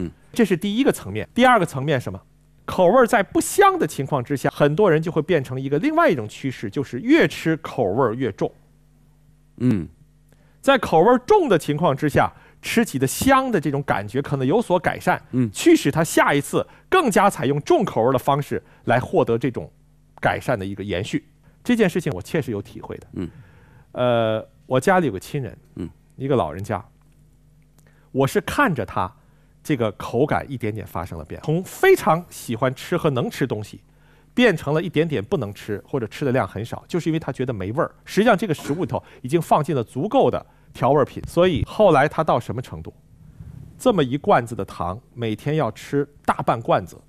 嗯，这是第一个层面。第二个层面什么？口味在不香的情况之下，很多人就会变成一个另外一种趋势，就是越吃口味越重。嗯，在口味重的情况之下，吃起的香的这种感觉可能有所改善。嗯，驱使他下一次更加采用重口味的方式来获得这种改善的一个延续。这件事情我确实有体会的。嗯，呃，我家里有个亲人，嗯，一个老人家，我是看着他。这个口感一点点发生了变化，从非常喜欢吃和能吃东西，变成了一点点不能吃或者吃的量很少，就是因为他觉得没味儿。实际上，这个食物里头已经放进了足够的调味品，所以后来他到什么程度，这么一罐子的糖，每天要吃大半罐子，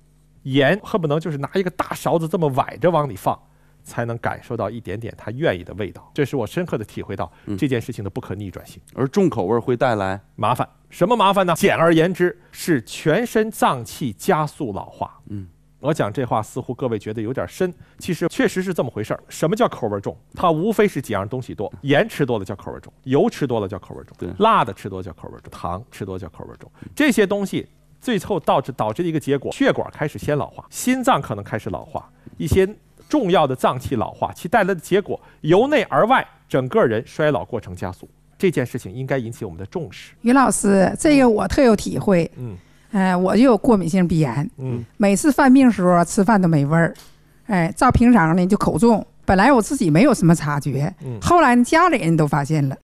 盐恨不能就是拿一个大勺子这么崴着往里放。才能感受到一点点他愿意的味道，这是我深刻的体会到这件事情的不可逆转性。而重口味会带来麻烦，什么麻烦呢？简而言之，是全身脏器加速老化。嗯，我讲这话似乎各位觉得有点深，其实确实是这么回事儿。什么叫口味重？它无非是几样东西多：盐吃多了叫口味重，油吃多了叫口味重，辣的吃多叫口味重，糖吃多叫口味重。这些东西最后导致导致的一个结果，血管开始先老化，心脏可能开始老化，一些。重要的脏器老化，其带来的结果由内而外，整个人衰老过程加速。这件事情应该引起我们的重视。于老师，这个我特有体会。嗯，哎，我就有过敏性鼻炎。嗯，每次犯病时候吃饭都没味儿。哎，照平常呢就口重，本来我自己没有什么察觉。嗯，后来呢家里人都发现了。